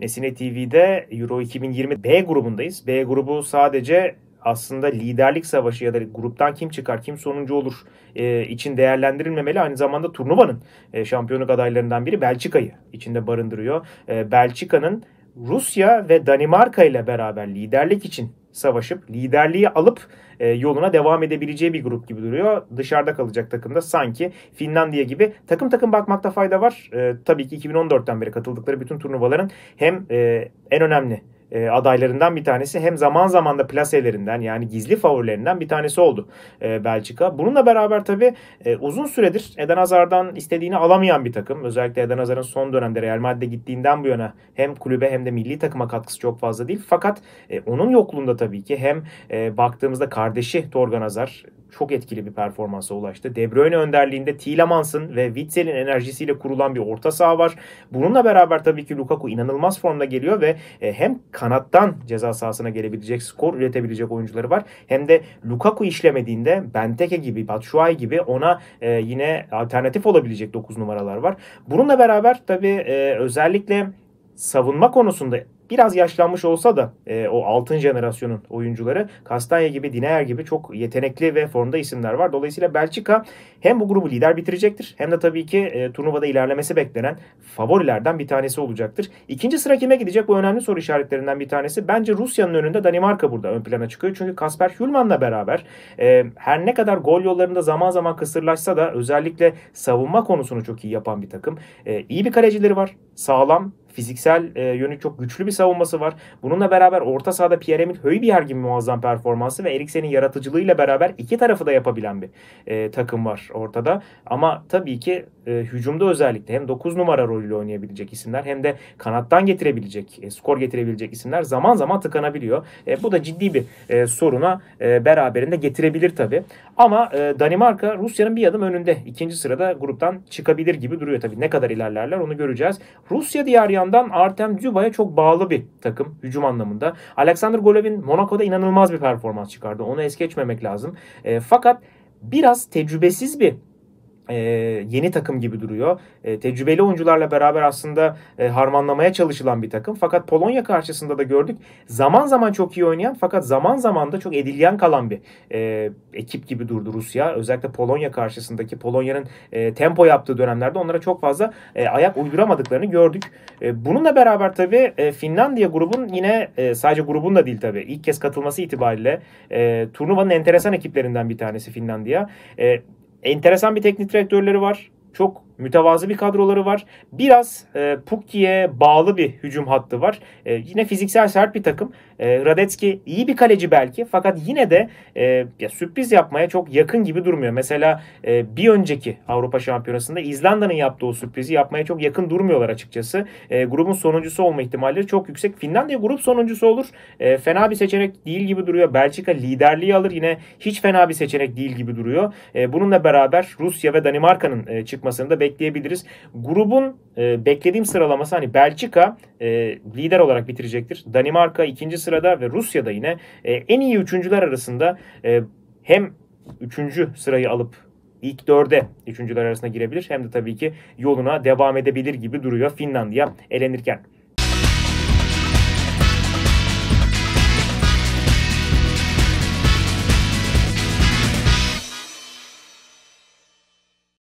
Nesine TV'de Euro 2020 B grubundayız. B grubu sadece aslında liderlik savaşı ya da gruptan kim çıkar, kim sonuncu olur e, için değerlendirilmemeli. Aynı zamanda turnuvanın e, şampiyonluk adaylarından biri Belçika'yı içinde barındırıyor. E, Belçika'nın Rusya ve Danimarka ile beraber liderlik için savaşıp liderliği alıp e, yoluna devam edebileceği bir grup gibi duruyor. Dışarıda kalacak takımda sanki Finlandiya gibi. Takım takım bakmakta fayda var. E, tabii ki 2014'ten beri katıldıkları bütün turnuvaların hem e, en önemli e, adaylarından bir tanesi. Hem zaman zaman da plaselerinden yani gizli favorilerinden bir tanesi oldu e, Belçika. Bununla beraber tabi e, uzun süredir Eden Hazar'dan istediğini alamayan bir takım. Özellikle Eden Hazar'ın son dönemde Real Madrid'e gittiğinden bu yana hem kulübe hem de milli takıma katkısı çok fazla değil. Fakat e, onun yokluğunda tabii ki hem e, baktığımızda kardeşi Torgan Hazar çok etkili bir performansa ulaştı. De Bruyne önderliğinde Thielemans'ın ve Witzel'in enerjisiyle kurulan bir orta saha var. Bununla beraber tabii ki Lukaku inanılmaz formda geliyor ve e, hem kanattan ceza sahasına gelebilecek, skor üretebilecek oyuncuları var. Hem de Lukaku işlemediğinde Benteke gibi, Batshuayi gibi ona e, yine alternatif olabilecek 9 numaralar var. Bununla beraber tabii e, özellikle savunma konusunda Biraz yaşlanmış olsa da e, o altın jenerasyonun oyuncuları Kastanya gibi, Dineyer gibi çok yetenekli ve formda isimler var. Dolayısıyla Belçika hem bu grubu lider bitirecektir hem de tabii ki e, turnuvada ilerlemesi beklenen favorilerden bir tanesi olacaktır. İkinci sıra kime gidecek? Bu önemli soru işaretlerinden bir tanesi. Bence Rusya'nın önünde Danimarka burada ön plana çıkıyor. Çünkü Kasper Hülman'la beraber e, her ne kadar gol yollarında zaman zaman kısırlaşsa da özellikle savunma konusunu çok iyi yapan bir takım. E, iyi bir kalecileri var. Sağlam, Fiziksel e, yönü çok güçlü bir savunması var. Bununla beraber orta sahada Pierre-Emil Höybier muazzam performansı ve Eriksen'in yaratıcılığıyla beraber iki tarafı da yapabilen bir e, takım var ortada. Ama tabii ki e, hücumda özellikle hem 9 numara rolüyle oynayabilecek isimler hem de kanattan getirebilecek, e, skor getirebilecek isimler zaman zaman tıkanabiliyor. E, bu da ciddi bir e, soruna e, beraberinde getirebilir tabii. Ama e, Danimarka Rusya'nın bir adım önünde. ikinci sırada gruptan çıkabilir gibi duruyor tabii. Ne kadar ilerlerler onu göreceğiz. Rusya diğer yandan yandan Artem Dzuba'ya çok bağlı bir takım hücum anlamında. Alexander Golovin Monaco'da inanılmaz bir performans çıkardı. Onu es geçmemek lazım. E, fakat biraz tecrübesiz bir e, yeni takım gibi duruyor. E, tecrübeli oyuncularla beraber aslında e, harmanlamaya çalışılan bir takım. Fakat Polonya karşısında da gördük. Zaman zaman çok iyi oynayan fakat zaman zaman da çok edilgen kalan bir e, ekip gibi durdu Rusya. Özellikle Polonya karşısındaki Polonya'nın e, tempo yaptığı dönemlerde onlara çok fazla e, ayak uyduramadıklarını gördük. E, bununla beraber tabii e, Finlandiya grubun yine e, sadece grubun da değil tabii ilk kez katılması itibariyle e, turnuvanın enteresan ekiplerinden bir tanesi Finlandiya. E, enteresan bir teknik direktörleri var. Çok mütevazı bir kadroları var. Biraz e, Pukki'ye bağlı bir hücum hattı var. E, yine fiziksel sert bir takım. E, Radetski iyi bir kaleci belki fakat yine de e, ya sürpriz yapmaya çok yakın gibi durmuyor. Mesela e, bir önceki Avrupa Şampiyonası'nda İzlanda'nın yaptığı o sürprizi yapmaya çok yakın durmuyorlar açıkçası. E, grubun sonuncusu olma ihtimalleri çok yüksek. Finlandiya grup sonuncusu olur. E, fena bir seçenek değil gibi duruyor. Belçika liderliği alır. Yine hiç fena bir seçenek değil gibi duruyor. E, bununla beraber Rusya ve Danimarka'nın e, çıkmasını da bekleyebiliriz. Grubun e, beklediğim sıralaması hani Belçika e, lider olarak bitirecektir. Danimarka ikinci sırada ve Rusya'da yine e, en iyi üçüncüler arasında e, hem üçüncü sırayı alıp ilk dörde üçüncüler arasında girebilir. Hem de tabii ki yoluna devam edebilir gibi duruyor Finlandiya elenirken.